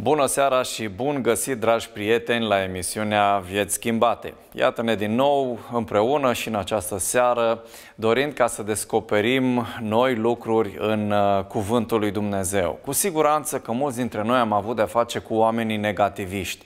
Bună seara și bun găsit, dragi prieteni, la emisiunea Vieți Schimbate. Iată-ne din nou împreună și în această seară, dorind ca să descoperim noi lucruri în uh, Cuvântul lui Dumnezeu. Cu siguranță că mulți dintre noi am avut de-a face cu oamenii negativiști,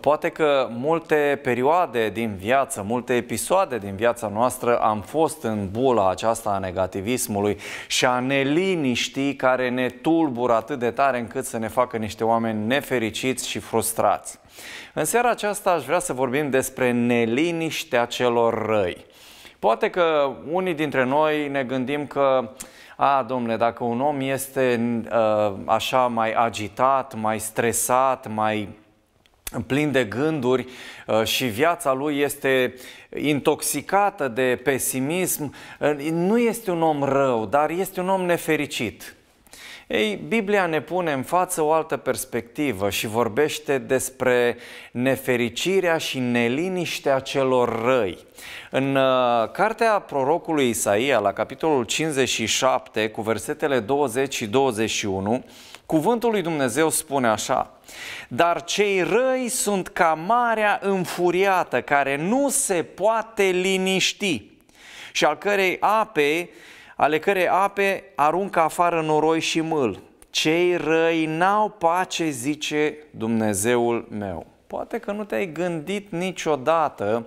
Poate că multe perioade din viață, multe episoade din viața noastră am fost în bula aceasta a negativismului și a neliniștii care ne tulbură atât de tare încât să ne facă niște oameni nefericiți și frustrați. În seara aceasta aș vrea să vorbim despre neliniștea celor răi. Poate că unii dintre noi ne gândim că a, domnule, dacă un om este uh, așa mai agitat, mai stresat, mai plin de gânduri uh, și viața lui este intoxicată de pesimism, uh, nu este un om rău, dar este un om nefericit. Ei, Biblia ne pune în față o altă perspectivă și vorbește despre nefericirea și neliniștea celor răi. În uh, cartea prorocului Isaia, la capitolul 57, cu versetele 20 și 21, Cuvântul lui Dumnezeu spune așa, dar cei răi sunt ca marea înfuriată care nu se poate liniști și al cărei ape, ale cărei ape aruncă afară noroi și mâl. Cei răi n-au pace, zice Dumnezeul meu. Poate că nu te-ai gândit niciodată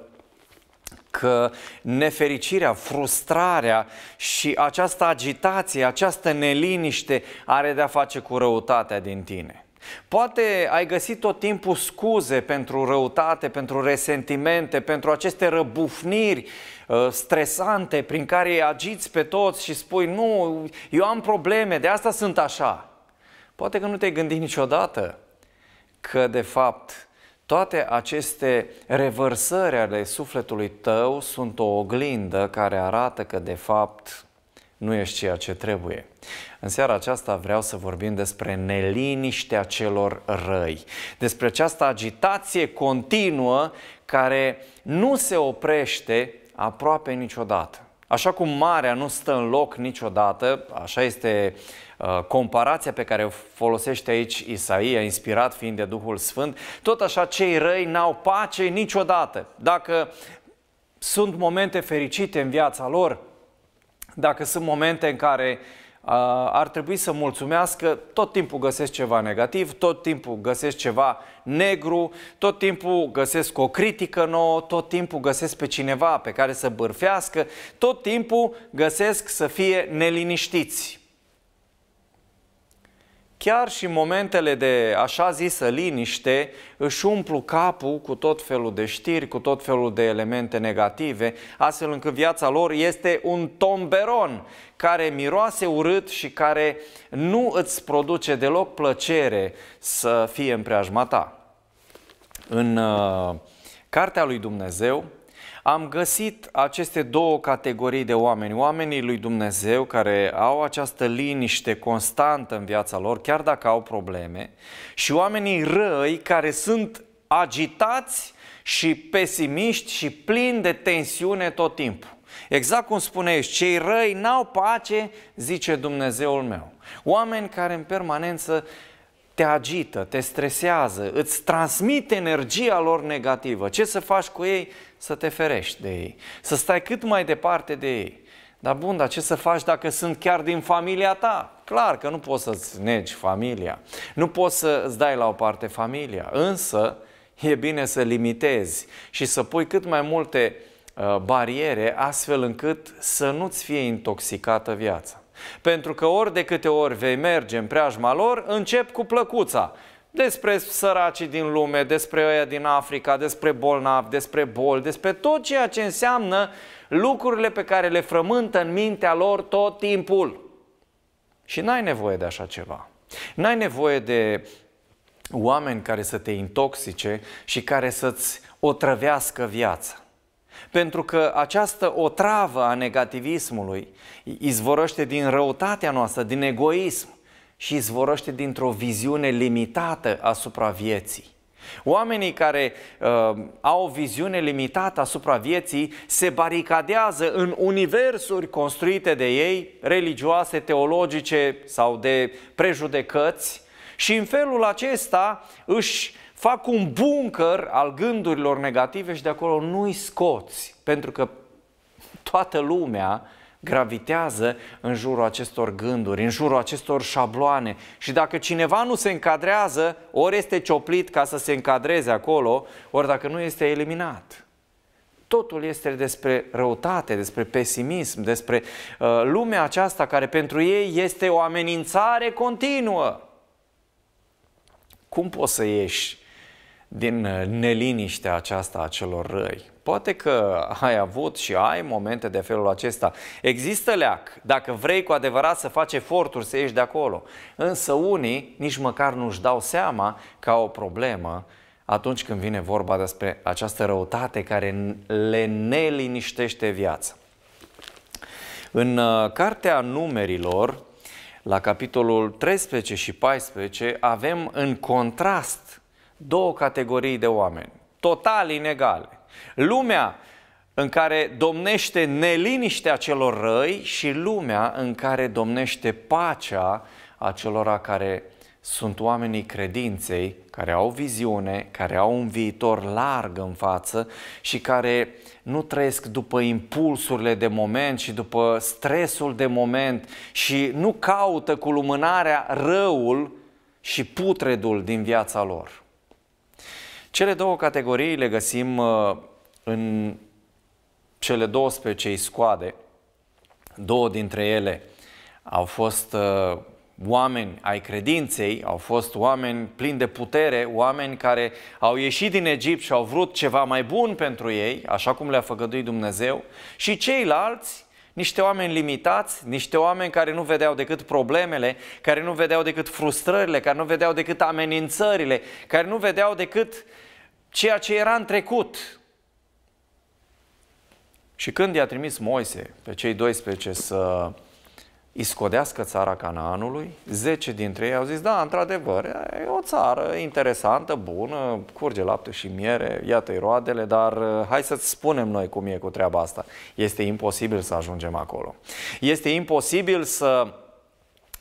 că nefericirea, frustrarea și această agitație, această neliniște are de-a face cu răutatea din tine. Poate ai găsit tot timpul scuze pentru răutate, pentru resentimente, pentru aceste răbufniri uh, stresante prin care îi agiți pe toți și spui nu, eu am probleme, de asta sunt așa. Poate că nu te-ai gândit niciodată că de fapt toate aceste revărsări ale sufletului tău sunt o oglindă care arată că, de fapt, nu ești ceea ce trebuie. În seara aceasta vreau să vorbim despre neliniștea celor răi, despre această agitație continuă care nu se oprește aproape niciodată. Așa cum marea nu stă în loc niciodată, așa este uh, Uh, comparația pe care o folosește aici Isaia, inspirat fiind de Duhul Sfânt, tot așa cei răi n-au pace niciodată. Dacă sunt momente fericite în viața lor, dacă sunt momente în care uh, ar trebui să mulțumească, tot timpul găsesc ceva negativ, tot timpul găsesc ceva negru, tot timpul găsesc o critică nouă, tot timpul găsesc pe cineva pe care să bârfească, tot timpul găsesc să fie neliniștiți. Chiar și momentele de așa zisă liniște își umplu capul cu tot felul de știri, cu tot felul de elemente negative, astfel încât viața lor este un tomberon care miroase urât și care nu îți produce deloc plăcere să fie în preajma ta. În uh, Cartea lui Dumnezeu, am găsit aceste două categorii de oameni, oamenii lui Dumnezeu care au această liniște constantă în viața lor, chiar dacă au probleme, și oamenii răi care sunt agitați și pesimiști și plini de tensiune tot timpul. Exact cum spunești, cei răi n-au pace, zice Dumnezeul meu. Oameni care în permanență te agită, te stresează, îți transmit energia lor negativă. Ce să faci cu ei? Să te ferești de ei, să stai cât mai departe de ei. Dar bun, dar ce să faci dacă sunt chiar din familia ta? Clar că nu poți să-ți negi familia, nu poți să-ți dai la o parte familia, însă e bine să limitezi și să pui cât mai multe uh, bariere astfel încât să nu-ți fie intoxicată viața. Pentru că ori de câte ori vei merge în preajma lor, încep cu plăcuța. Despre săracii din lume, despre ăia din Africa, despre bolnavi, despre boli, despre tot ceea ce înseamnă lucrurile pe care le frământă în mintea lor tot timpul. Și n-ai nevoie de așa ceva. N-ai nevoie de oameni care să te intoxice și care să-ți otrăvească viața. Pentru că această otravă a negativismului izvorăște din răutatea noastră, din egoism și izvorăște dintr-o viziune limitată asupra vieții. Oamenii care uh, au o viziune limitată asupra vieții se baricadează în universuri construite de ei, religioase, teologice sau de prejudecăți, și în felul acesta își fac un bunker al gândurilor negative și de acolo nu-i scoți, pentru că toată lumea gravitează în jurul acestor gânduri, în jurul acestor șabloane și dacă cineva nu se încadrează, ori este cioplit ca să se încadreze acolo, ori dacă nu este eliminat. Totul este despre răutate, despre pesimism, despre uh, lumea aceasta care pentru ei este o amenințare continuă. Cum poți să ieși din uh, neliniștea aceasta a celor răi. Poate că ai avut și ai momente de felul acesta. Există leac dacă vrei cu adevărat să faci eforturi să ieși de acolo. Însă unii nici măcar nu-și dau seama că au o problemă atunci când vine vorba despre această răutate care le neliniștește viața. În uh, Cartea Numerilor, la capitolul 13 și 14, avem în contrast două categorii de oameni, total inegale. Lumea în care domnește neliniștea celor răi și lumea în care domnește pacea acelora care sunt oamenii credinței, care au viziune, care au un viitor larg în față și care nu trăiesc după impulsurile de moment și după stresul de moment și nu caută cu lumânarea răul și putredul din viața lor. Cele două categorii le găsim uh, în cele 12 scoade. Două dintre ele au fost uh, oameni ai credinței, au fost oameni plini de putere, oameni care au ieșit din Egipt și au vrut ceva mai bun pentru ei, așa cum le-a făgăduit Dumnezeu, și ceilalți niște oameni limitați, niște oameni care nu vedeau decât problemele, care nu vedeau decât frustrările, care nu vedeau decât amenințările, care nu vedeau decât ceea ce era în trecut. Și când i-a trimis Moise pe cei 12 să iscodească țara Canaanului, 10 dintre ei au zis, da, într-adevăr, e o țară interesantă, bună, curge lapte și miere, iată-i roadele, dar uh, hai să-ți spunem noi cum e cu treaba asta. Este imposibil să ajungem acolo. Este imposibil să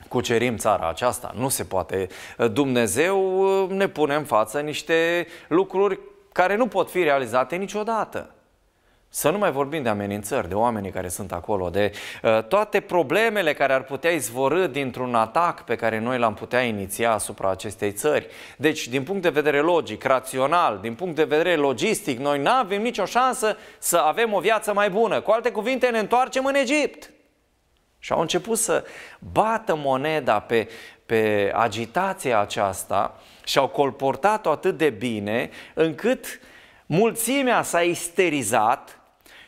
cucerim țara aceasta, nu se poate. Dumnezeu uh, ne pune în față niște lucruri care nu pot fi realizate niciodată. Să nu mai vorbim de amenințări, de oamenii care sunt acolo, de uh, toate problemele care ar putea izvorâ dintr-un atac pe care noi l-am putea iniția asupra acestei țări. Deci, din punct de vedere logic, rațional, din punct de vedere logistic, noi nu avem nicio șansă să avem o viață mai bună. Cu alte cuvinte, ne întoarcem în Egipt. Și au început să bată moneda pe, pe agitația aceasta și au colportat-o atât de bine încât mulțimea s-a isterizat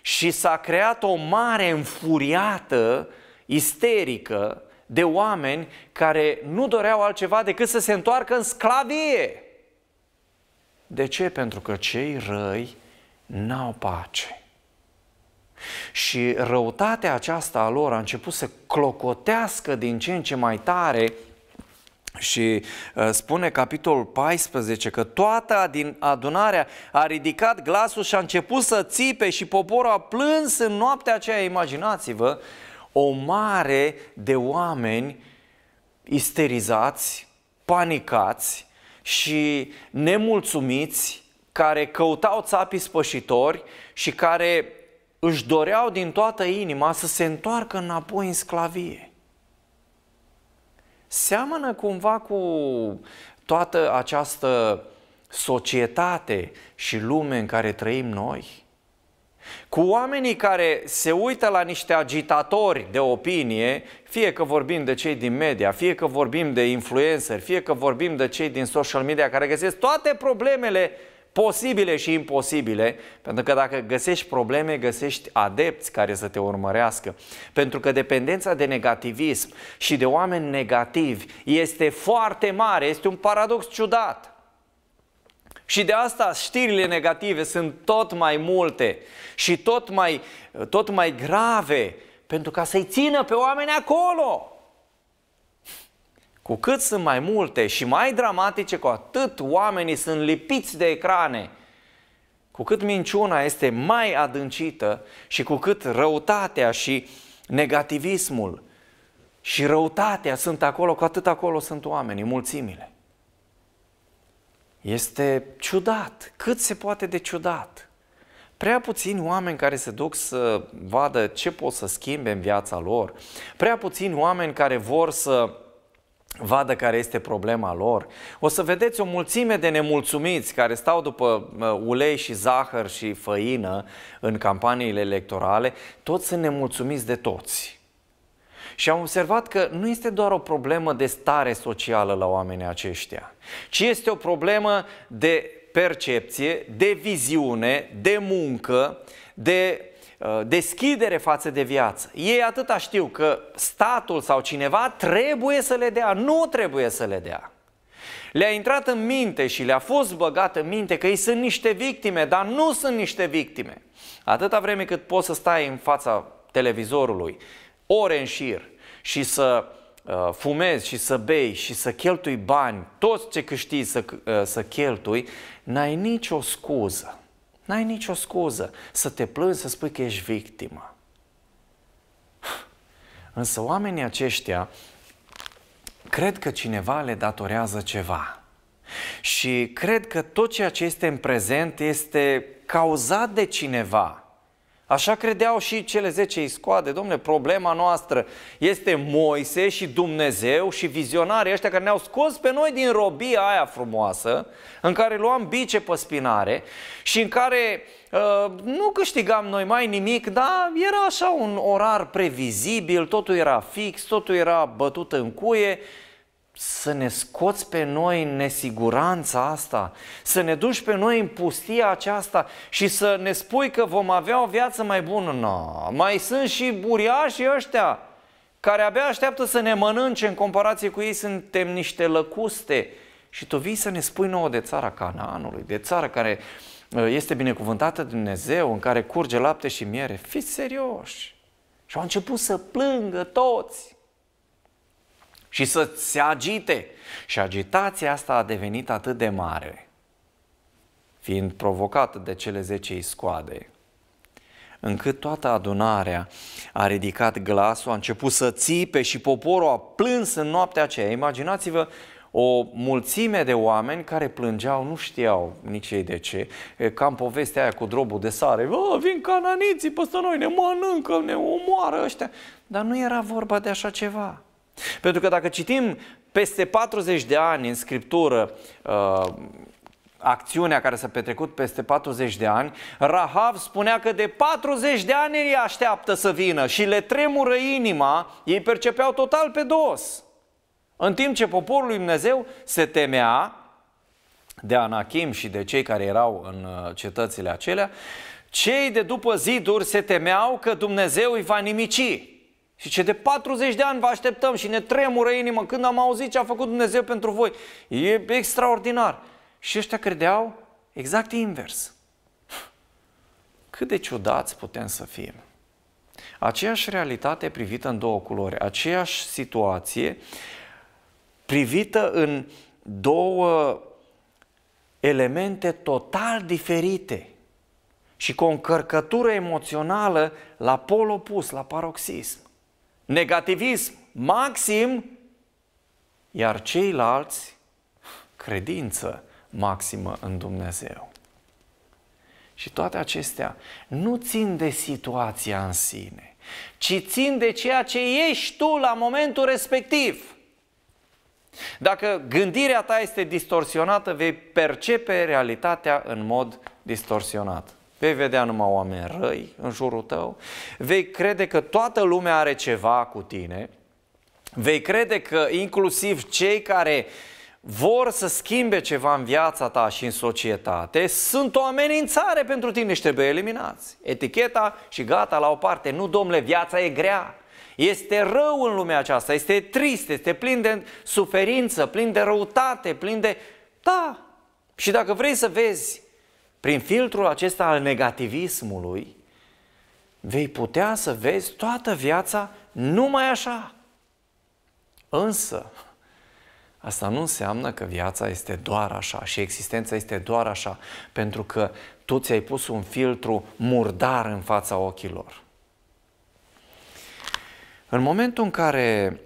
și s-a creat o mare înfuriată, isterică, de oameni care nu doreau altceva decât să se întoarcă în sclavie. De ce? Pentru că cei răi n-au pace. Și răutatea aceasta a lor a început să clocotească din ce în ce mai tare și uh, spune capitolul 14 că toată din adunarea a ridicat glasul și a început să țipe și poporul a plâns în noaptea aceea, imaginați-vă, o mare de oameni isterizați, panicați și nemulțumiți care căutau țapii spășitori și care își doreau din toată inima să se întoarcă înapoi în sclavie seamănă cumva cu toată această societate și lume în care trăim noi? Cu oamenii care se uită la niște agitatori de opinie, fie că vorbim de cei din media, fie că vorbim de influenceri, fie că vorbim de cei din social media, care găsesc toate problemele posibile și imposibile, pentru că dacă găsești probleme, găsești adepți care să te urmărească. Pentru că dependența de negativism și de oameni negativi este foarte mare, este un paradox ciudat. Și de asta știrile negative sunt tot mai multe și tot mai, tot mai grave, pentru ca să-i țină pe oameni acolo. Cu cât sunt mai multe și mai dramatice, cu atât oamenii sunt lipiți de ecrane. Cu cât minciuna este mai adâncită și cu cât răutatea și negativismul și răutatea sunt acolo, cu atât acolo sunt oamenii, mulțimile. Este ciudat, cât se poate de ciudat. Prea puțini oameni care se duc să vadă ce pot să schimbe în viața lor, prea puțini oameni care vor să vadă care este problema lor. O să vedeți o mulțime de nemulțumiți care stau după ulei și zahăr și făină în campaniile electorale, toți sunt nemulțumiți de toți. Și am observat că nu este doar o problemă de stare socială la oamenii aceștia, ci este o problemă de percepție, de viziune, de muncă, de Uh, deschidere față de viață. Ei atâta știu că statul sau cineva trebuie să le dea, nu trebuie să le dea. Le-a intrat în minte și le-a fost băgat în minte că ei sunt niște victime, dar nu sunt niște victime. Atâta vreme cât poți să stai în fața televizorului, ore în șir, și să uh, fumezi și să bei și să cheltui bani, tot ce câștigi să, uh, să cheltui, n-ai nicio scuză N-ai nicio scuză să te plângi, să spui că ești victimă. Însă oamenii aceștia cred că cineva le datorează ceva. Și cred că tot ceea ce este în prezent este cauzat de cineva. Așa credeau și cele 10 iscoade. Domnule, problema noastră este Moise și Dumnezeu și vizionarii ăștia care ne-au scos pe noi din robia aia frumoasă, în care luam bice pe spinare și în care uh, nu câștigam noi mai nimic, dar era așa un orar previzibil, totul era fix, totul era bătut în cuie să ne scoți pe noi în nesiguranța asta, să ne duci pe noi în pustia aceasta și să ne spui că vom avea o viață mai bună. No, mai sunt și buriașii ăștia care abia așteaptă să ne mănânce în comparație cu ei suntem niște lăcuste. Și tu vii să ne spui nouă de țara Canaanului, de țara care uh, este binecuvântată de Dumnezeu, în care curge lapte și miere. Fiți serioși! Și au început să plângă toți și să se agite. Și agitația asta a devenit atât de mare, fiind provocată de cele zece scoade, încât toată adunarea a ridicat glasul, a început să țipe și poporul a plâns în noaptea aceea. Imaginați-vă o mulțime de oameni care plângeau, nu știau nici ei de ce, cam povestea aia cu drobul de sare, Bă, vin cananiții peste noi, ne mănâncă, ne omoară ăștia, dar nu era vorba de așa ceva. Pentru că dacă citim peste 40 de ani în scriptură uh, acțiunea care s-a petrecut peste 40 de ani, Rahav spunea că de 40 de ani îi așteaptă să vină și le tremură inima, ei percepeau total pe dos. În timp ce poporul lui Dumnezeu se temea de Anachim și de cei care erau în uh, cetățile acelea, cei de după ziduri se temeau că Dumnezeu îi va nimici. Și ce de 40 de ani vă așteptăm și ne tremură inima când am auzit ce a făcut Dumnezeu pentru voi. E extraordinar. Și ăștia credeau exact invers. Cât de ciudați putem să fim. Aceeași realitate privită în două culori, aceeași situație privită în două elemente total diferite și cu o încărcătură emoțională la pol opus, la paroxism negativism maxim, iar ceilalți credință maximă în Dumnezeu. Și toate acestea nu țin de situația în sine, ci țin de ceea ce ești tu la momentul respectiv. Dacă gândirea ta este distorsionată, vei percepe realitatea în mod distorsionat. Vei vedea numai oameni răi în jurul tău, vei crede că toată lumea are ceva cu tine, vei crede că inclusiv cei care vor să schimbe ceva în viața ta și în societate, sunt o amenințare pentru tine și trebuie eliminați. Eticheta și gata la o parte. Nu, domnule, viața e grea. Este rău în lumea aceasta, este trist, este plin de suferință, plin de răutate, plin de... Da, și dacă vrei să vezi prin filtrul acesta al negativismului, vei putea să vezi toată viața numai așa. Însă, asta nu înseamnă că viața este doar așa și existența este doar așa, pentru că tu ți-ai pus un filtru murdar în fața ochilor. În momentul în care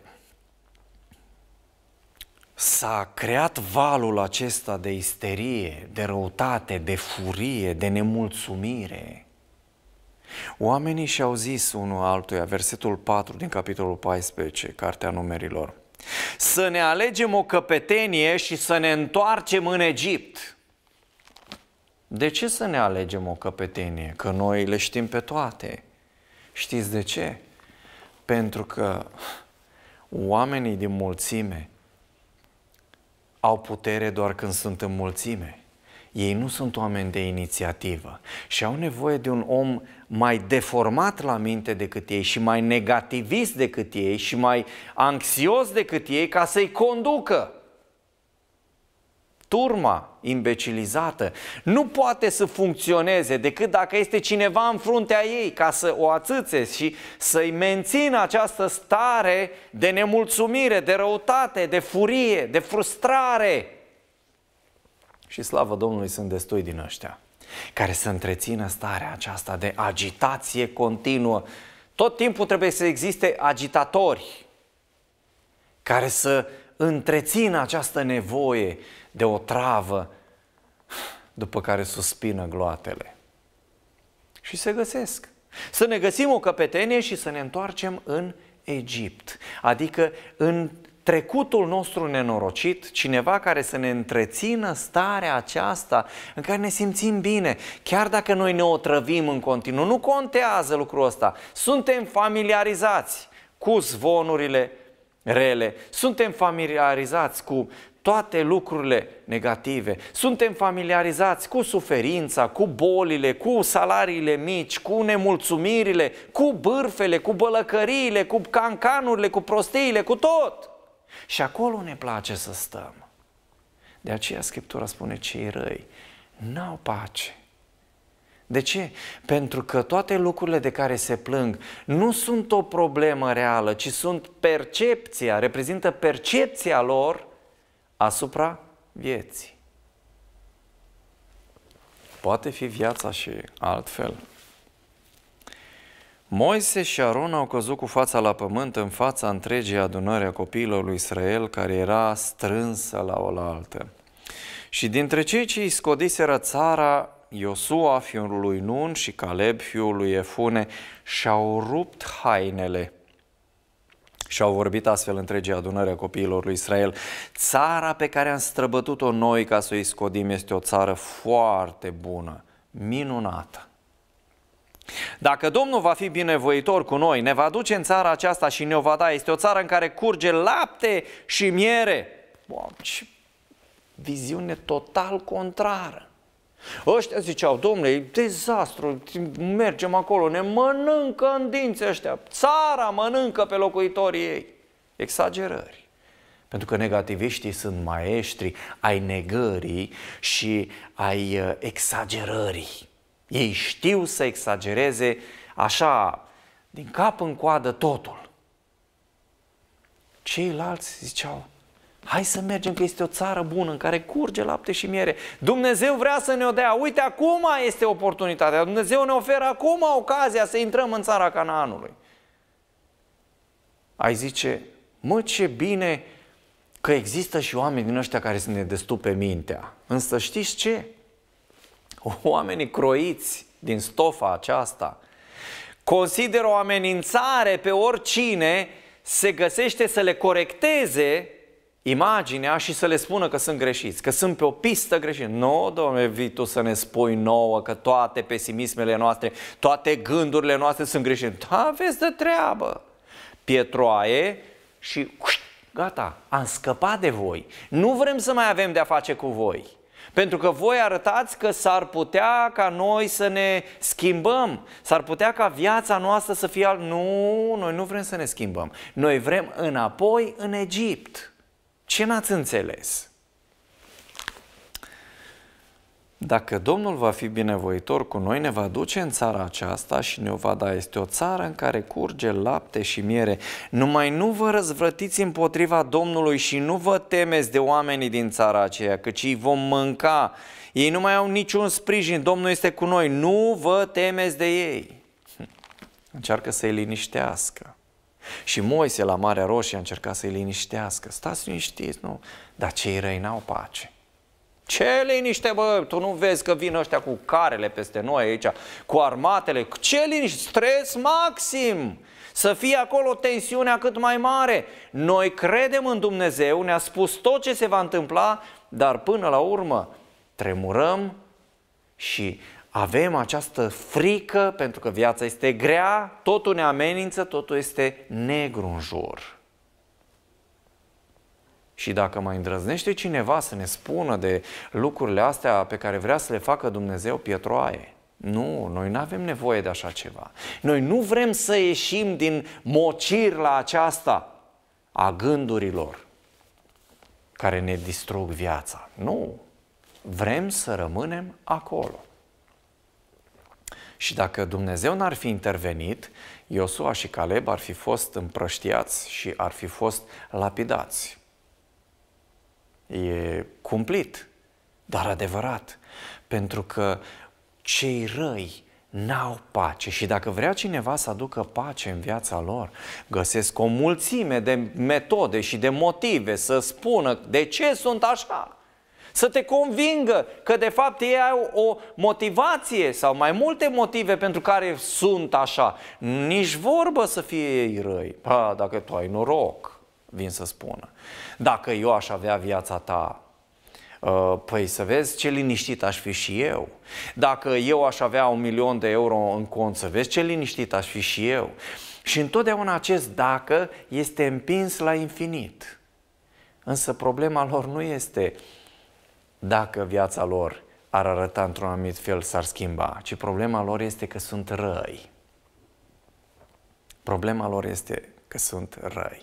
s-a creat valul acesta de isterie, de răutate, de furie, de nemulțumire. Oamenii și-au zis unul altuia, versetul 4 din capitolul 14, Cartea Numerilor, să ne alegem o căpetenie și să ne întoarcem în Egipt. De ce să ne alegem o căpetenie? Că noi le știm pe toate. Știți de ce? Pentru că oamenii din mulțime au putere doar când sunt în mulțime. Ei nu sunt oameni de inițiativă și au nevoie de un om mai deformat la minte decât ei și mai negativist decât ei și mai anxios decât ei ca să-i conducă turma imbecilizată nu poate să funcționeze decât dacă este cineva în fruntea ei ca să o atâțe și să-i mențină această stare de nemulțumire, de răutate, de furie, de frustrare. Și slavă Domnului sunt destui din ăștia care să întrețină starea aceasta de agitație continuă. Tot timpul trebuie să existe agitatori care să întrețină această nevoie de o travă după care suspină gloatele. Și se găsesc. Să ne găsim o căpetenie și să ne întoarcem în Egipt, adică în trecutul nostru nenorocit, cineva care să ne întrețină starea aceasta în care ne simțim bine, chiar dacă noi ne otrăvim în continuu. Nu contează lucrul ăsta. Suntem familiarizați cu zvonurile rele, suntem familiarizați cu toate lucrurile negative. Suntem familiarizați cu suferința, cu bolile, cu salariile mici, cu nemulțumirile, cu bârfele, cu bălăcăriile, cu cancanurile, cu prostiile, cu tot. Și acolo ne place să stăm. De aceea Scriptura spune cei răi n-au pace. De ce? Pentru că toate lucrurile de care se plâng nu sunt o problemă reală, ci sunt percepția, reprezintă percepția lor asupra vieții. Poate fi viața și altfel. Moise și Aron au căzut cu fața la pământ în fața întregii adunări a copiilor lui Israel care era strânsă la oaltă. Și dintre cei ce îi scodiseră țara, Iosua, fiul lui Nun și Caleb, fiul lui Efune, și-au rupt hainele – și au vorbit astfel întregii adunări a copiilor lui Israel. Țara pe care am străbătut-o noi ca să o scodim este o țară foarte bună, minunată. Dacă Domnul va fi binevoitor cu noi, ne va duce în țara aceasta și ne-o va da. Este o țară în care curge lapte și miere. Bă, ce viziune total contrară. Ăștia ziceau, domnule, e dezastru, mergem acolo, ne mănâncă în dinți ăștia, țara mănâncă pe locuitorii ei. Exagerări. Pentru că negativiștii sunt maestri ai negării și ai uh, exagerării. Ei știu să exagereze așa, din cap în coadă totul. Ceilalți ziceau, Hai să mergem că este o țară bună în care curge lapte și miere. Dumnezeu vrea să ne o dea. Uite, acum este oportunitatea. Dumnezeu ne oferă acum ocazia să intrăm în țara Canaanului. Ai zice, mă ce bine că există și oameni din ăștia care să ne destupe mintea. Însă știți ce? Oamenii croiți din stofa aceasta consideră o amenințare pe oricine se găsește să le corecteze imaginea și să le spună că sunt greșiți, că sunt pe o pistă greșită. Nu, domnule, vii tu să ne spui nouă că toate pesimismele noastre, toate gândurile noastre sunt greșite. Da, aveți de treabă. Pietroaie și gata, am scăpat de voi. Nu vrem să mai avem de-a face cu voi. Pentru că voi arătați că s-ar putea ca noi să ne schimbăm, s-ar putea ca viața noastră să fie al... Nu, noi nu vrem să ne schimbăm. Noi vrem înapoi în Egipt. Ce n-ați înțeles? Dacă Domnul va fi binevoitor cu noi, ne va duce în țara aceasta și ne va da. Este o țară în care curge lapte și miere. Numai nu vă răzvrătiți împotriva Domnului și nu vă temeți de oamenii din țara aceea, căci îi vom mânca. Ei nu mai au niciun sprijin, Domnul este cu noi, nu vă temeți de ei. Încearcă să-i liniștească. Și Moise la Marea Roșie a încercat să-i liniștească. Stați liniștiți, nu? Dar cei răi n-au pace. Ce liniște, bă, tu nu vezi că vin ăștia cu carele peste noi aici, cu armatele, ce liniște, stres maxim, să fie acolo tensiunea cât mai mare. Noi credem în Dumnezeu, ne-a spus tot ce se va întâmpla, dar până la urmă tremurăm și avem această frică pentru că viața este grea, totul ne amenință, totul este negru în jur. Și dacă mai îndrăznește cineva să ne spună de lucrurile astea pe care vrea să le facă Dumnezeu pietroaie, nu, noi nu avem nevoie de așa ceva. Noi nu vrem să ieșim din la aceasta a gândurilor care ne distrug viața. Nu, vrem să rămânem acolo. Și dacă Dumnezeu n-ar fi intervenit, Iosua și Caleb ar fi fost împrăștiați și ar fi fost lapidați. E cumplit, dar adevărat, pentru că cei răi n-au pace și dacă vrea cineva să aducă pace în viața lor, găsesc o mulțime de metode și de motive să spună de ce sunt așa să te convingă că de fapt ei au o motivație sau mai multe motive pentru care sunt așa. Nici vorbă să fie ei răi. Pa, dacă tu ai noroc, vin să spună. Dacă eu aș avea viața ta, uh, Păi să vezi ce liniștit aș fi și eu. Dacă eu aș avea un milion de euro în cont, să vezi ce liniștit aș fi și eu. Și întotdeauna acest dacă este împins la infinit. Însă problema lor nu este dacă viața lor ar arăta într-un anumit fel, s-ar schimba, ci problema lor este că sunt răi. Problema lor este că sunt răi.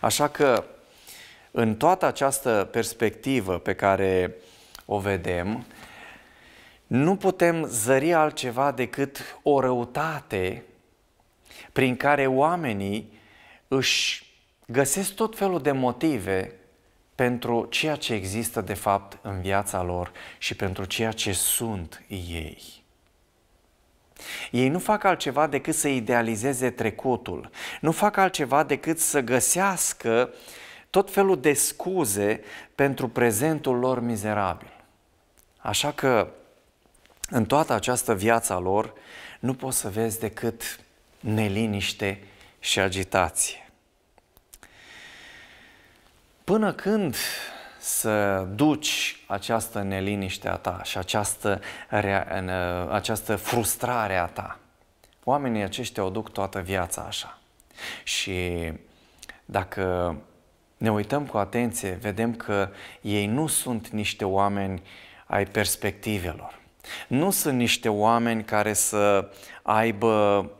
Așa că, în toată această perspectivă pe care o vedem, nu putem zări altceva decât o răutate prin care oamenii își găsesc tot felul de motive pentru ceea ce există de fapt în viața lor și pentru ceea ce sunt ei. Ei nu fac altceva decât să idealizeze trecutul, nu fac altceva decât să găsească tot felul de scuze pentru prezentul lor mizerabil. Așa că în toată această viața lor nu poți să vezi decât neliniște și agitație. Până când să duci această neliniște a ta și această, rea, ă, această frustrare a ta? Oamenii aceștia o duc toată viața așa. Și dacă ne uităm cu atenție, vedem că ei nu sunt niște oameni ai perspectivelor. Nu sunt niște oameni care să aibă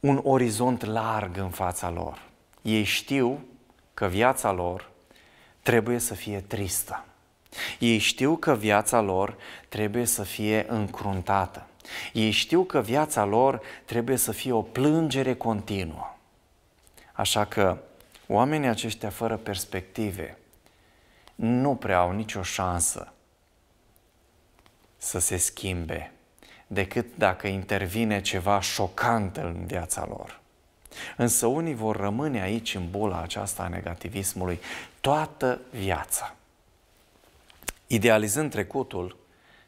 un orizont larg în fața lor. Ei știu că viața lor trebuie să fie tristă. Ei știu că viața lor trebuie să fie încruntată. Ei știu că viața lor trebuie să fie o plângere continuă. Așa că oamenii aceștia fără perspective nu prea au nicio șansă să se schimbe decât dacă intervine ceva șocant în viața lor. Însă unii vor rămâne aici în bula aceasta a negativismului toată viața. Idealizând trecutul,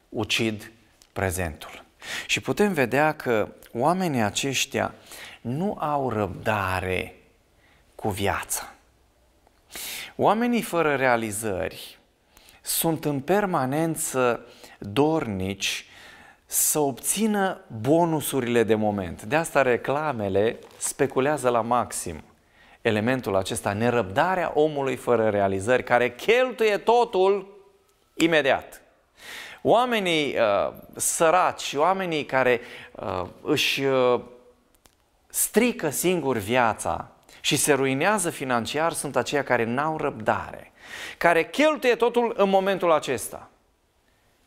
ucid prezentul. Și putem vedea că oamenii aceștia nu au răbdare cu viața. Oamenii fără realizări sunt în permanență dornici să obțină bonusurile de moment. De asta reclamele speculează la maxim elementul acesta, nerăbdarea omului fără realizări, care cheltuie totul imediat. Oamenii uh, săraci, oamenii care uh, își uh, strică singur viața și se ruinează financiar sunt aceia care n-au răbdare, care cheltuie totul în momentul acesta.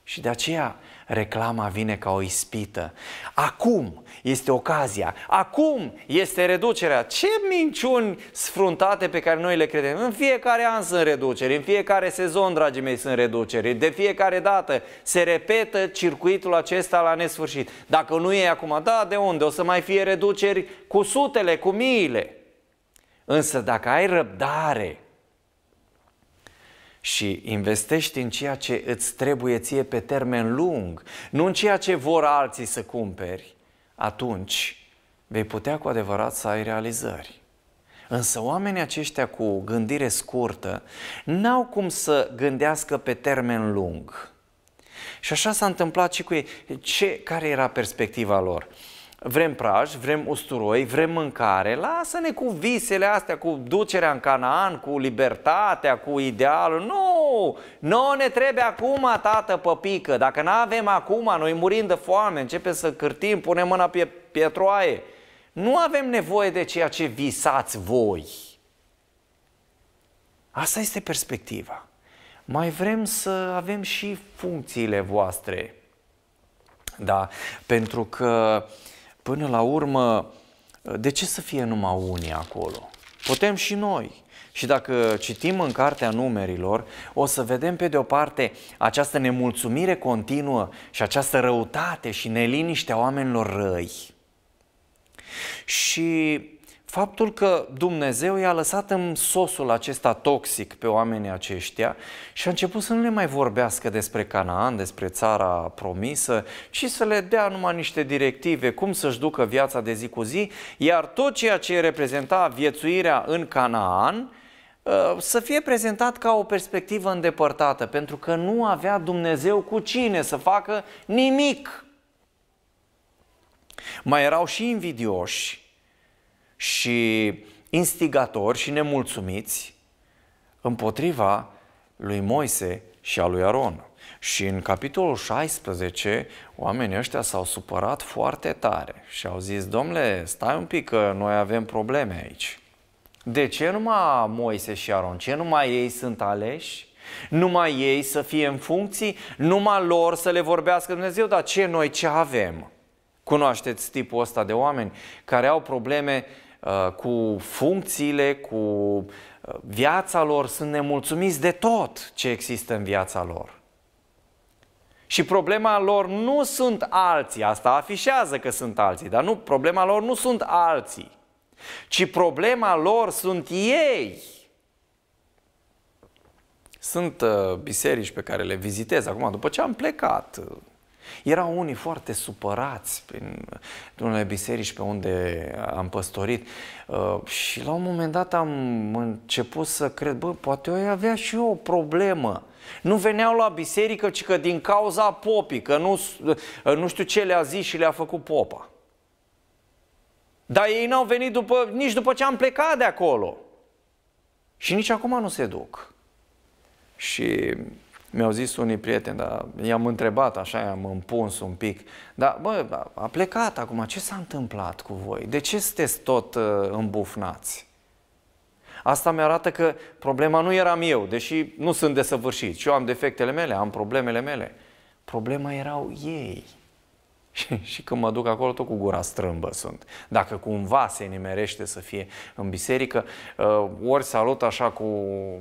Și de aceea reclama vine ca o ispită. Acum este ocazia, acum este reducerea. Ce minciuni sfruntate pe care noi le credem. În fiecare an sunt reduceri, în fiecare sezon, dragii mei, sunt reduceri. De fiecare dată se repetă circuitul acesta la nesfârșit. Dacă nu e acum, da, de unde? O să mai fie reduceri cu sutele, cu miile. Însă dacă ai răbdare, și investești în ceea ce îți trebuie ție pe termen lung, nu în ceea ce vor alții să cumperi, atunci vei putea cu adevărat să ai realizări. Însă oamenii aceștia cu gândire scurtă n-au cum să gândească pe termen lung. Și așa s-a întâmplat și cu ei. Ce, care era perspectiva lor? vrem praj, vrem usturoi, vrem mâncare, lasă-ne cu visele astea, cu ducerea în Canaan, cu libertatea, cu idealul. Nu! Nu ne trebuie acum, tată, păpică. Dacă nu avem acum, noi murim de foame, începem să cârtim, punem mâna pe pietroaie. Nu avem nevoie de ceea ce visați voi. Asta este perspectiva. Mai vrem să avem și funcțiile voastre. Da? Pentru că uh, Până la urmă, de ce să fie numai unii acolo? Putem și noi. Și dacă citim în Cartea Numerilor, o să vedem pe de o parte această nemulțumire continuă și această răutate și neliniște a oamenilor răi. Și faptul că Dumnezeu i-a lăsat în sosul acesta toxic pe oamenii aceștia și a început să nu le mai vorbească despre Canaan, despre țara promisă, ci să le dea numai niște directive cum să-și ducă viața de zi cu zi, iar tot ceea ce reprezenta viețuirea în Canaan ă, să fie prezentat ca o perspectivă îndepărtată, pentru că nu avea Dumnezeu cu cine să facă nimic. Mai erau și invidioși și instigatori și nemulțumiți împotriva lui Moise și a lui Aron. Și în capitolul 16, oamenii ăștia s-au supărat foarte tare și au zis, domnule, stai un pic că noi avem probleme aici. De ce numai Moise și Aron? Ce numai ei sunt aleși? Numai ei să fie în funcții? Numai lor să le vorbească Dumnezeu? Dar ce noi ce avem? Cunoașteți tipul ăsta de oameni care au probleme uh, Uh, cu funcțiile, cu uh, viața lor, sunt nemulțumiți de tot ce există în viața lor. Și problema lor nu sunt alții, asta afișează că sunt alții, dar nu, problema lor nu sunt alții, ci problema lor sunt ei. Sunt uh, biserici pe care le vizitez acum, după ce am plecat, erau unii foarte supărați prin unele biserici pe unde am păstorit uh, și la un moment dat am început să cred, bă, poate eu avea și eu o problemă. Nu veneau la biserică, ci că din cauza popii, că nu, uh, nu știu ce le-a zis și le-a făcut popa. Dar ei n-au venit după, nici după ce am plecat de acolo. Și nici acum nu se duc. Și mi-au zis unii prieteni, dar i-am întrebat, așa i-am împuns un pic. Dar, bă, a plecat acum, ce s-a întâmplat cu voi? De ce sunteți tot uh, îmbufnați? Asta mi-arată că problema nu eram eu, deși nu sunt desăvârșit. Și eu am defectele mele, am problemele mele. Problema erau ei. Și, și când mă duc acolo, tot cu gura strâmbă sunt. Dacă cumva se nimerește să fie în biserică, uh, ori salut așa cu,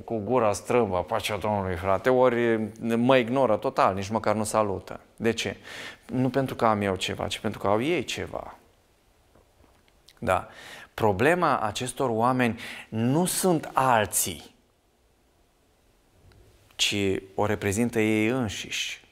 cu gura strâmbă, pacea Domnului frate, ori mă ignoră total, nici măcar nu salută. De ce? Nu pentru că am eu ceva, ci pentru că au ei ceva. Da. Problema acestor oameni nu sunt alții, ci o reprezintă ei înșiși.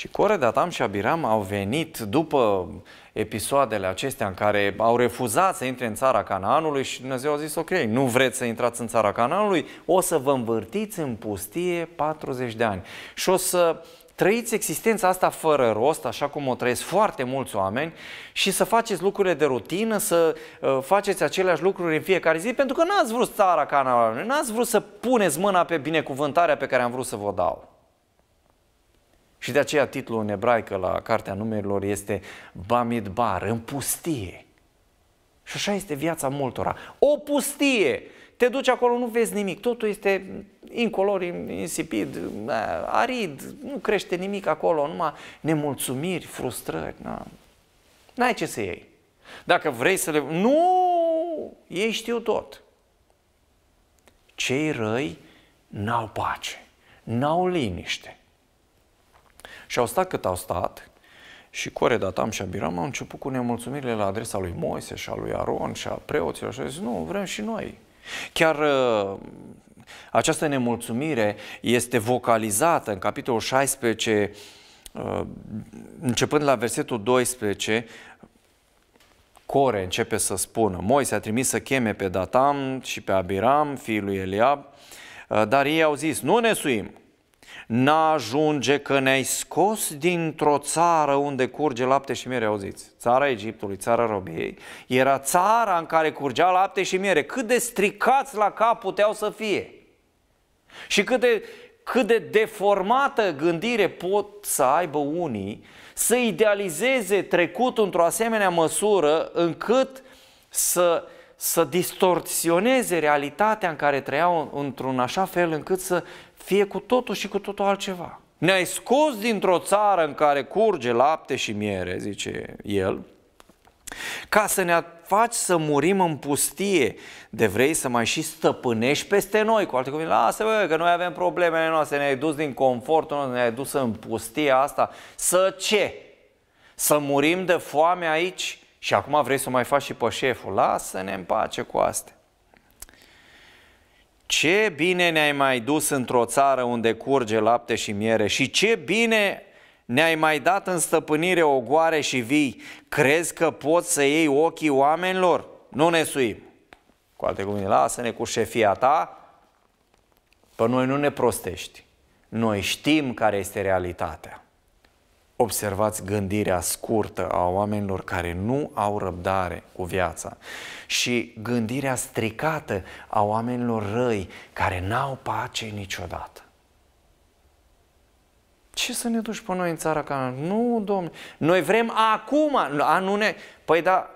Și Core Datam și Abiram au venit după episoadele acestea în care au refuzat să intre în țara Canaanului și Dumnezeu a zis, ok, nu vreți să intrați în țara Canaanului, o să vă învârtiți în pustie 40 de ani și o să trăiți existența asta fără rost, așa cum o trăiesc foarte mulți oameni și să faceți lucrurile de rutină, să uh, faceți aceleași lucruri în fiecare zi, pentru că n-ați vrut țara Canaanului, n-ați vrut să puneți mâna pe binecuvântarea pe care am vrut să vă dau. Și de aceea titlul în ebraică la Cartea Numerilor este Bamidbar, în pustie. Și așa este viața multora. O pustie! Te duci acolo, nu vezi nimic, totul este incolor, insipid, arid, nu crește nimic acolo, numai nemulțumiri, frustrări. Na. N-ai ce să iei. Dacă vrei să le... Nu! Ei știu tot. Cei răi n-au pace, n-au liniște. Și au stat cât au stat și datam și Abiram au început cu nemulțumirile la adresa lui Moise și a lui Aron și a preoților și au zis, nu, vrem și noi. Chiar uh, această nemulțumire este vocalizată în capitolul 16, uh, începând la versetul 12, Core începe să spună, Moise a trimis să cheme pe Datam și pe Abiram, fiul lui Eliab, uh, dar ei au zis, nu ne suim, N-ajunge că ne-ai scos dintr-o țară unde curge lapte și miere, auziți, țara Egiptului, țara Robiei, era țara în care curgea lapte și miere. Cât de stricați la cap puteau să fie și cât de, cât de deformată gândire pot să aibă unii să idealizeze trecutul într-o asemenea măsură încât să să distorsioneze realitatea în care trăiau într-un așa fel încât să fie cu totul și cu totul altceva. Ne-ai scos dintr-o țară în care curge lapte și miere, zice el, ca să ne faci să murim în pustie, de vrei să mai și stăpânești peste noi. Cu alte cuvinte, lasă bă, că noi avem problemele noastre, ne-ai dus din confortul nostru, ne-ai dus în pustie. asta. Să ce? Să murim de foame aici? Și acum vrei să mai faci și pe șeful. Lasă-ne în pace cu astea. Ce bine ne-ai mai dus într-o țară unde curge lapte și miere și ce bine ne-ai mai dat în stăpânire goare și vii. Crezi că poți să iei ochii oamenilor? Nu ne suim. Cu alte cuvinte, lasă-ne cu șefia ta, pe noi nu ne prostești. Noi știm care este realitatea observați gândirea scurtă a oamenilor care nu au răbdare cu viața și gândirea stricată a oamenilor răi care n-au pace niciodată. Ce să ne duci pe noi în țara ca? Nu, domnule, noi vrem acum, a, nu ne... Păi da,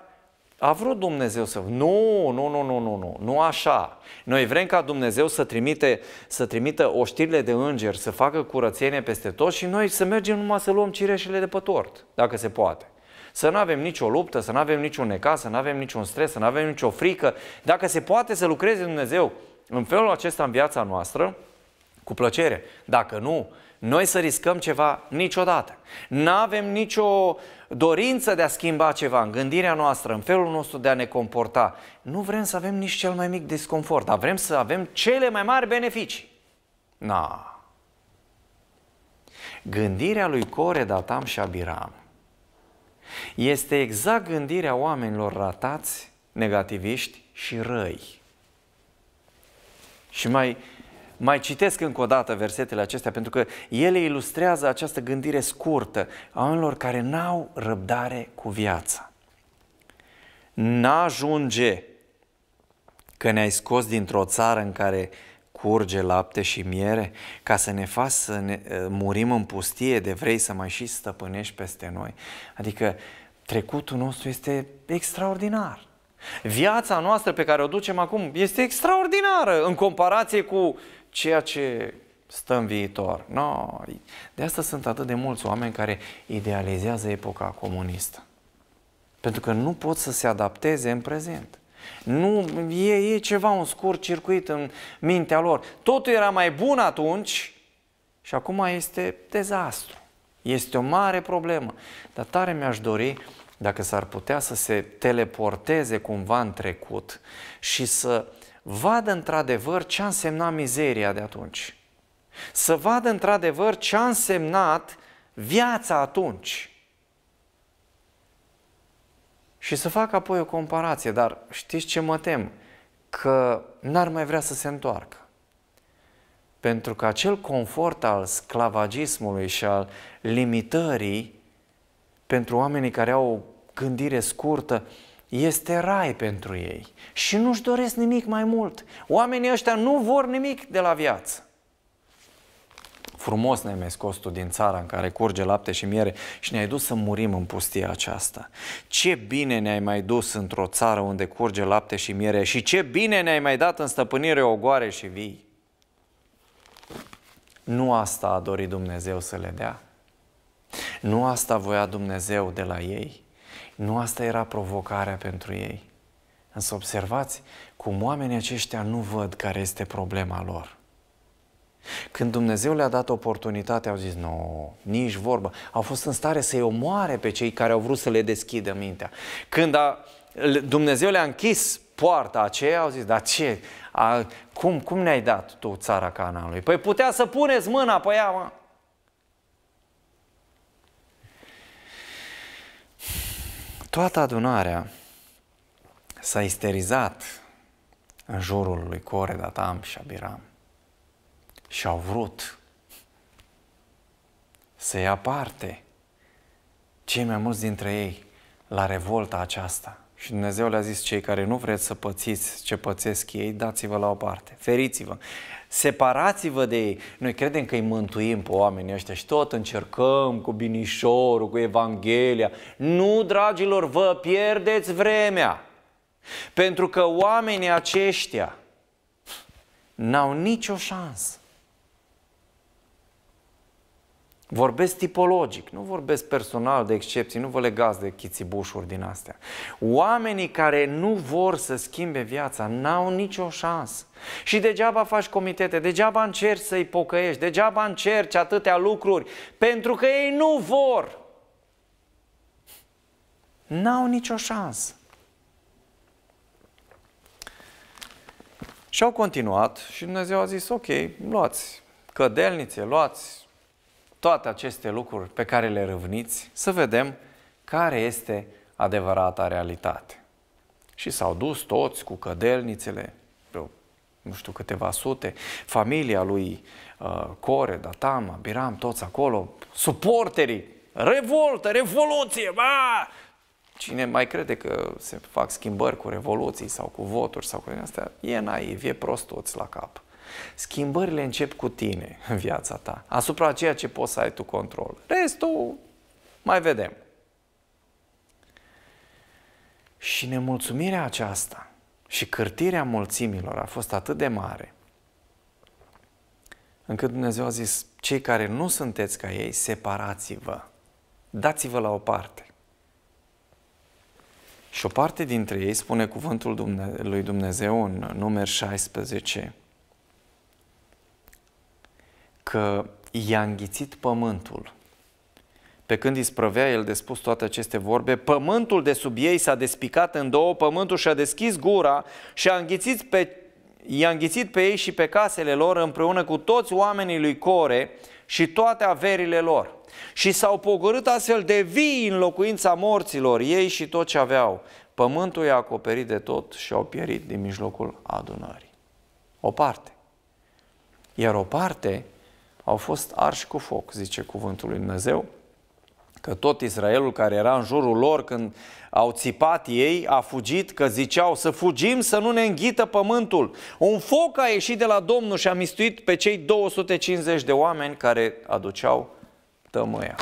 a vrut Dumnezeu să... Nu, nu, nu, nu, nu, nu, nu așa. Noi vrem ca Dumnezeu să, trimite, să trimită oștirile de îngeri, să facă curățenie peste tot și noi să mergem numai să luăm cireșele de pe tort, dacă se poate. Să nu avem nicio luptă, să nu avem niciun necas, să nu avem niciun stres, să nu avem nicio frică. Dacă se poate să lucreze Dumnezeu în felul acesta în viața noastră, cu plăcere. Dacă nu, noi să riscăm ceva niciodată. Nu avem nicio dorință de a schimba ceva în gândirea noastră, în felul nostru de a ne comporta, nu vrem să avem nici cel mai mic disconfort, dar vrem să avem cele mai mari beneficii. Na. Gândirea lui Core, Datam și Abiram este exact gândirea oamenilor ratați, negativiști și răi. Și mai mai citesc încă o dată versetele acestea pentru că ele ilustrează această gândire scurtă a oamenilor care n-au răbdare cu viața. N-ajunge că ne-ai scos dintr-o țară în care curge lapte și miere, ca să ne faci să ne, eh, murim în pustie de vrei să mai și stăpânești peste noi. Adică trecutul nostru este extraordinar. Viața noastră pe care o ducem acum este extraordinară în comparație cu ceea ce stă în viitor. No. De asta sunt atât de mulți oameni care idealizează epoca comunistă. Pentru că nu pot să se adapteze în prezent. Nu, e, e ceva, un scurt circuit în mintea lor. Totul era mai bun atunci și acum este dezastru. Este o mare problemă. Dar tare mi-aș dori dacă s-ar putea să se teleporteze cumva în trecut și să vadă într-adevăr ce a însemnat mizeria de atunci. Să vadă într-adevăr ce a însemnat viața atunci. Și să fac apoi o comparație, dar știți ce mă tem? Că n-ar mai vrea să se întoarcă. Pentru că acel confort al sclavagismului și al limitării pentru oamenii care au o gândire scurtă, este rai pentru ei și nu-și doresc nimic mai mult. Oamenii ăștia nu vor nimic de la viață. Frumos ne-ai scos tu din țara în care curge lapte și miere și ne-ai dus să murim în pustia aceasta. Ce bine ne-ai mai dus într-o țară unde curge lapte și miere și ce bine ne-ai mai dat în stăpânire ogoare și vii. Nu asta a dorit Dumnezeu să le dea. Nu asta voia Dumnezeu de la ei nu asta era provocarea pentru ei. Însă observați cum oamenii aceștia nu văd care este problema lor. Când Dumnezeu le-a dat oportunitatea, au zis, nu, nici vorbă. Au fost în stare să-i omoare pe cei care au vrut să le deschidă mintea. Când a, Dumnezeu le-a închis poarta aceea, au zis, dar ce? A, cum, cum ne-ai dat tu țara Canaanului? Păi putea să puneți mâna pe ea, mă. Toată adunarea s-a isterizat în jurul lui Core, Datam și Abiram și au vrut să ia parte cei mai mulți dintre ei la revolta aceasta. Și Dumnezeu le-a zis, cei care nu vreți să pățiți ce pățesc ei, dați-vă la o parte, feriți-vă separați-vă de ei. Noi credem că îi mântuim pe oamenii ăștia și tot încercăm cu binișorul, cu Evanghelia. Nu, dragilor, vă pierdeți vremea. Pentru că oamenii aceștia n-au nicio șansă. Vorbesc tipologic, nu vorbesc personal de excepții, nu vă legați de chițibușuri din astea. Oamenii care nu vor să schimbe viața n-au nicio șansă. Și degeaba faci comitete, degeaba încerci să-i pocăiești, degeaba încerci atâtea lucruri, pentru că ei nu vor. N-au nicio șansă. Și au continuat și Dumnezeu a zis, ok, luați cădelnițe, luați toate aceste lucruri pe care le răvniți, să vedem care este adevărata realitate. Și s-au dus toți cu cădelnițele, nu știu, câteva sute, familia lui uh, Core, Datama, Biram, toți acolo, suporterii, revoltă, revoluție, ba! Cine mai crede că se fac schimbări cu revoluții sau cu voturi sau cu astea, e naiv, e prost toți la cap. Schimbările încep cu tine în viața ta, asupra ceea ce poți să ai tu control. Restul mai vedem. Și nemulțumirea aceasta și cârtirea mulțimilor a fost atât de mare, încât Dumnezeu a zis, cei care nu sunteți ca ei, separați-vă, dați-vă la o parte. Și o parte dintre ei, spune cuvântul lui Dumnezeu în numer 16, că i-a înghițit pământul. Pe când sprăvea el de spus toate aceste vorbe, pământul de sub ei s-a despicat în două, pământul și-a deschis gura și a înghițit pe, i-a înghițit pe ei și pe casele lor împreună cu toți oamenii lui Core și toate averile lor. Și s-au pogorât astfel de vii în locuința morților, ei și tot ce aveau. Pământul i-a acoperit de tot și au pierit din mijlocul adunării. O parte. Iar o parte au fost arși cu foc, zice cuvântul lui Dumnezeu, că tot Israelul care era în jurul lor când au țipat ei, a fugit, că ziceau să fugim să nu ne înghită pământul. Un foc a ieșit de la Domnul și a mistuit pe cei 250 de oameni care aduceau tămâia.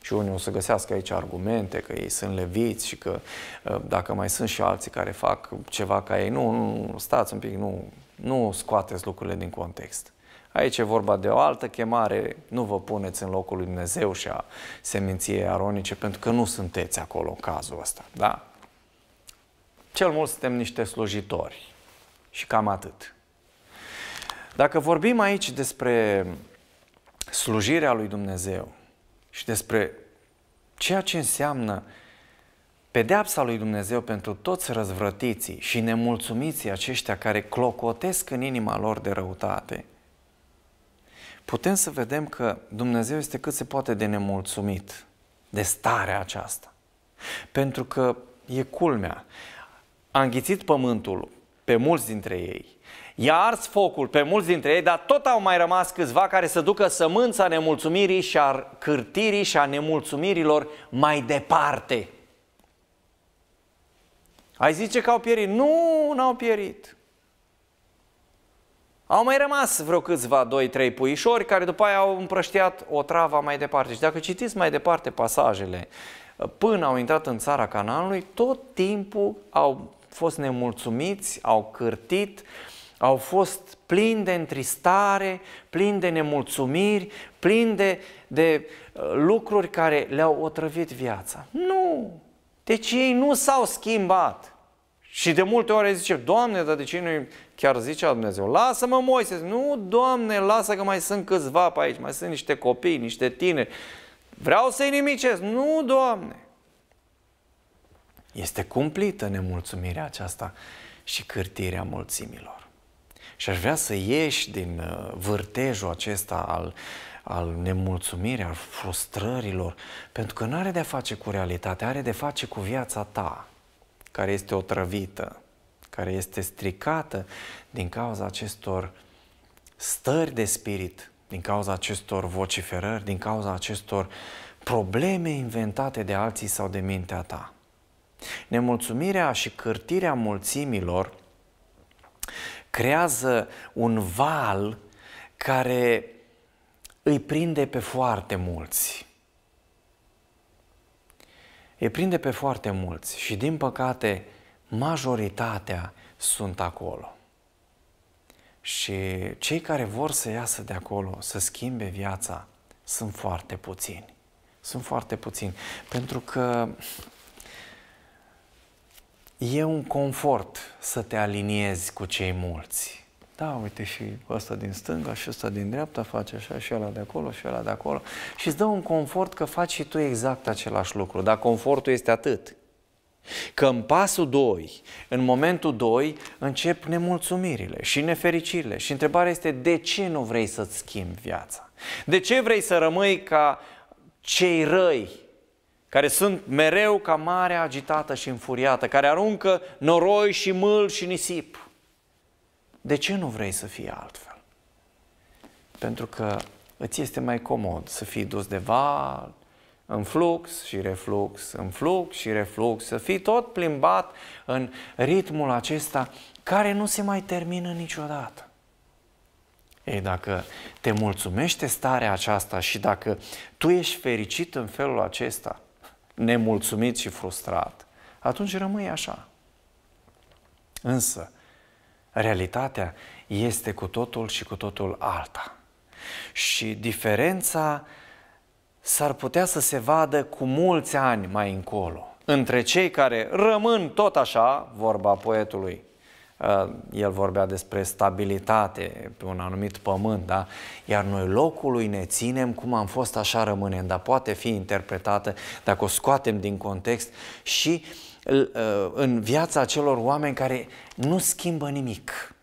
Și unii o să găsească aici argumente că ei sunt leviți și că ă, dacă mai sunt și alții care fac ceva ca ei, nu, nu stați un pic, nu, nu scoateți lucrurile din context. Aici e vorba de o altă chemare, nu vă puneți în locul lui Dumnezeu și a seminției aronice, pentru că nu sunteți acolo în cazul ăsta, da? Cel mult suntem niște slujitori și cam atât. Dacă vorbim aici despre slujirea lui Dumnezeu și despre ceea ce înseamnă pedeapsa lui Dumnezeu pentru toți răzvrătiții și nemulțumiții aceștia care clocotesc în inima lor de răutate – putem să vedem că Dumnezeu este cât se poate de nemulțumit de starea aceasta. Pentru că e culmea. A înghițit pământul pe mulți dintre ei. I-a ars focul pe mulți dintre ei, dar tot au mai rămas câțiva care să ducă sămânța nemulțumirii și a cârtirii și a nemulțumirilor mai departe. Ai zice că au pierit? Nu, n-au pierit. Au mai rămas vreo câțiva doi, trei puișori care după aia au împrăștiat o travă mai departe. Și dacă citiți mai departe pasajele, până au intrat în țara canalului, tot timpul au fost nemulțumiți, au cârtit, au fost plini de întristare, plini de nemulțumiri, plini de, de uh, lucruri care le-au otrăvit viața. Nu! Deci ei nu s-au schimbat. Și de multe ori zice, Doamne, dar de ce nu chiar zice Dumnezeu? Lasă-mă, Moise! Nu, Doamne, lasă că mai sunt câțiva pe aici, mai sunt niște copii, niște tineri. Vreau să-i nimicesc. Nu, Doamne! Este cumplită nemulțumirea aceasta și cârtirea mulțimilor. Și aș vrea să ieși din uh, vârtejul acesta al, al nemulțumirii, al frustrărilor, pentru că nu are de-a face cu realitatea, are de-a face cu viața ta care este otrăvită, care este stricată din cauza acestor stări de spirit, din cauza acestor vociferări, din cauza acestor probleme inventate de alții sau de mintea ta. Nemulțumirea și cârtirea mulțimilor creează un val care îi prinde pe foarte mulți îi prinde pe foarte mulți și, din păcate, majoritatea sunt acolo. Și cei care vor să iasă de acolo, să schimbe viața, sunt foarte puțini. Sunt foarte puțini. Pentru că e un confort să te aliniezi cu cei mulți da, uite și ăsta din stânga și ăsta din dreapta face așa și ăla de acolo și ăla de acolo și îți dă un confort că faci și tu exact același lucru, dar confortul este atât. Că în pasul 2, în momentul 2, încep nemulțumirile și nefericirile și întrebarea este de ce nu vrei să-ți schimbi viața? De ce vrei să rămâi ca cei răi care sunt mereu ca mare agitată și înfuriată, care aruncă noroi și mâl și nisip? De ce nu vrei să fie altfel? Pentru că îți este mai comod să fii dus de val, în flux și reflux, în flux și reflux, să fii tot plimbat în ritmul acesta care nu se mai termină niciodată. Ei, dacă te mulțumește starea aceasta și dacă tu ești fericit în felul acesta, nemulțumit și frustrat, atunci rămâi așa. Însă, Realitatea este cu totul și cu totul alta. Și diferența s-ar putea să se vadă cu mulți ani mai încolo. Între cei care rămân tot așa, vorba poetului, uh, el vorbea despre stabilitate pe un anumit pământ, da? iar noi locului ne ținem cum am fost, așa rămânem, dar poate fi interpretată dacă o scoatem din context și uh, Uh, în viața acelor oameni care nu schimbă nimic.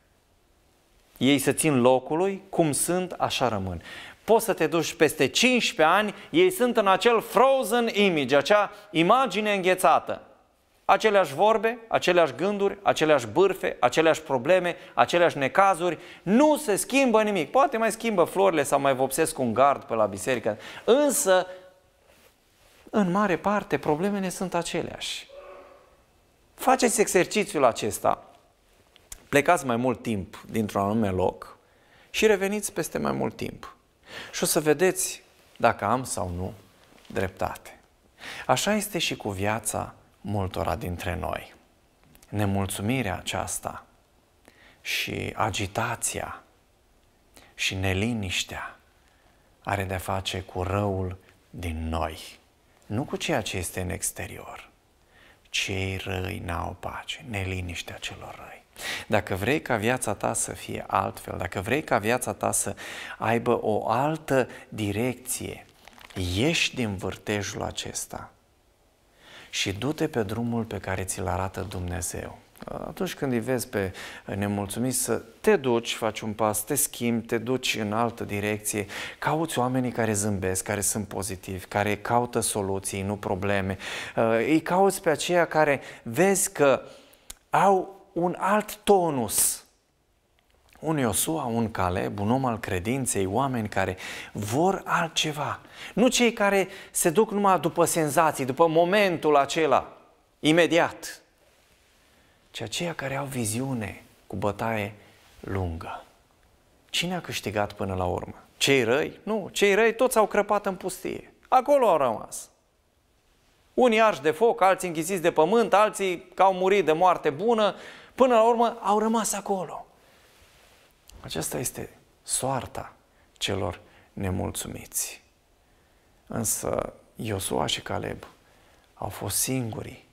Ei se țin locului, cum sunt, așa rămân. Poți să te duci peste 15 ani, ei sunt în acel frozen image, acea imagine înghețată. Aceleași vorbe, aceleași gânduri, aceleași bârfe, aceleași probleme, aceleași necazuri, nu se schimbă nimic. Poate mai schimbă florile sau mai vopsesc un gard pe la biserică, însă, în mare parte, problemele sunt aceleași. Faceți exercițiul acesta, plecați mai mult timp dintr-un anume loc și reveniți peste mai mult timp. Și o să vedeți dacă am sau nu dreptate. Așa este și cu viața multora dintre noi. Nemulțumirea aceasta și agitația și neliniștea are de-a face cu răul din noi, nu cu ceea ce este în exterior cei răi n-au pace, neliniștea celor răi. Dacă vrei ca viața ta să fie altfel, dacă vrei ca viața ta să aibă o altă direcție, ieși din vârtejul acesta și du-te pe drumul pe care ți-l arată Dumnezeu atunci când îi vezi pe nemulțumiți să te duci, faci un pas, te schimbi, te duci în altă direcție, cauți oamenii care zâmbesc, care sunt pozitivi, care caută soluții, nu probleme. Uh, îi cauți pe aceia care vezi că au un alt tonus, un Iosua, un Caleb, un om al credinței, oameni care vor altceva. Nu cei care se duc numai după senzații, după momentul acela, imediat ci aceia care au viziune cu bătaie lungă. Cine a câștigat până la urmă? Cei răi? Nu, cei răi toți au crăpat în pustie. Acolo au rămas. Unii arși de foc, alții închiziți de pământ, alții că au murit de moarte bună, până la urmă au rămas acolo. Aceasta este soarta celor nemulțumiți. Însă Iosua și Caleb au fost singurii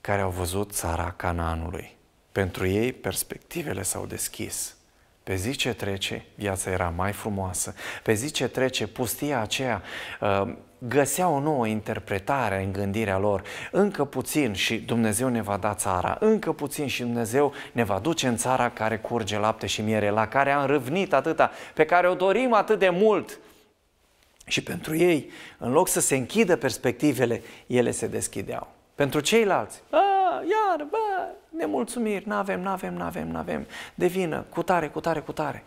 care au văzut țara Canaanului. Pentru ei, perspectivele s-au deschis. Pe zi ce trece, viața era mai frumoasă. Pe zi ce trece, pustia aceea uh, găsea o nouă interpretare în gândirea lor. Încă puțin și Dumnezeu ne va da țara. Încă puțin și Dumnezeu ne va duce în țara care curge lapte și miere, la care am râvnit atâta, pe care o dorim atât de mult. Și pentru ei, în loc să se închidă perspectivele, ele se deschideau. Pentru ceilalți, a, iar, bă, nemulțumiri, n-avem, n-avem, n-avem, n-avem, devină, cu tare, cu tare, cu tare.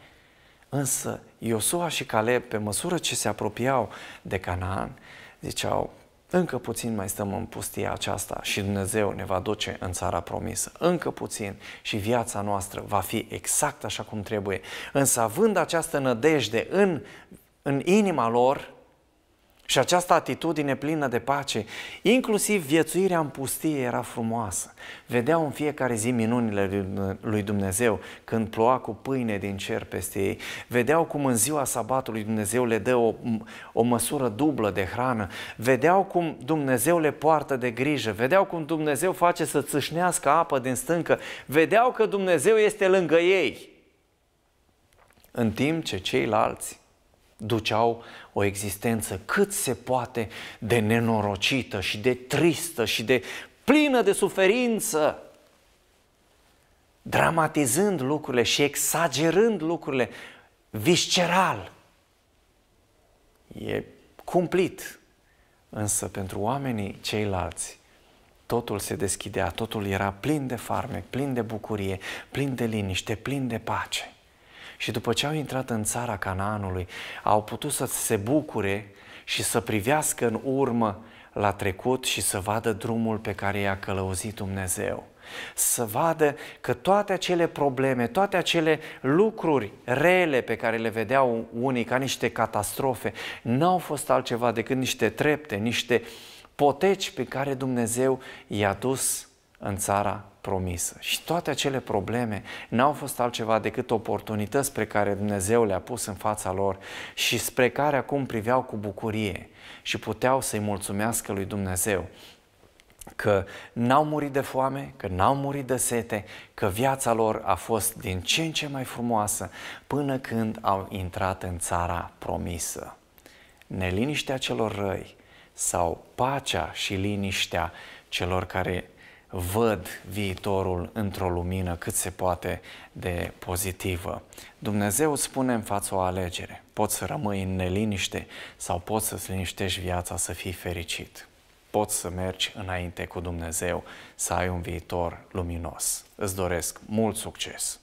Însă Iosua și Caleb, pe măsură ce se apropiau de Canaan, ziceau, încă puțin mai stăm în pustia aceasta și Dumnezeu ne va duce în țara promisă. Încă puțin și viața noastră va fi exact așa cum trebuie. Însă având această nădejde în, în inima lor, și această atitudine plină de pace, inclusiv viețuirea în pustie era frumoasă. Vedeau în fiecare zi minunile lui Dumnezeu când ploua cu pâine din cer peste ei. Vedeau cum în ziua sabatului Dumnezeu le dă o, o măsură dublă de hrană. Vedeau cum Dumnezeu le poartă de grijă. Vedeau cum Dumnezeu face să țâșnească apă din stâncă. Vedeau că Dumnezeu este lângă ei. În timp ce ceilalți duceau o existență cât se poate de nenorocită și de tristă și de plină de suferință, dramatizând lucrurile și exagerând lucrurile visceral. E cumplit, însă pentru oamenii ceilalți totul se deschidea, totul era plin de farme, plin de bucurie, plin de liniște, plin de pace. Și după ce au intrat în țara Canaanului, au putut să se bucure și să privească în urmă la trecut și să vadă drumul pe care i-a călăuzit Dumnezeu. Să vadă că toate acele probleme, toate acele lucruri rele pe care le vedeau unii ca niște catastrofe, n-au fost altceva decât niște trepte, niște poteci pe care Dumnezeu i-a dus în țara promisă. Și toate acele probleme n-au fost altceva decât oportunități pe care Dumnezeu le-a pus în fața lor și spre care acum priveau cu bucurie și puteau să-i mulțumească lui Dumnezeu că n-au murit de foame, că n-au murit de sete, că viața lor a fost din ce în ce mai frumoasă până când au intrat în țara promisă. Neliniștea celor răi sau pacea și liniștea celor care văd viitorul într-o lumină cât se poate de pozitivă. Dumnezeu spune în față o alegere. Poți să rămâi în neliniște sau poți să-ți liniștești viața să fii fericit. Poți să mergi înainte cu Dumnezeu, să ai un viitor luminos. Îți doresc mult succes!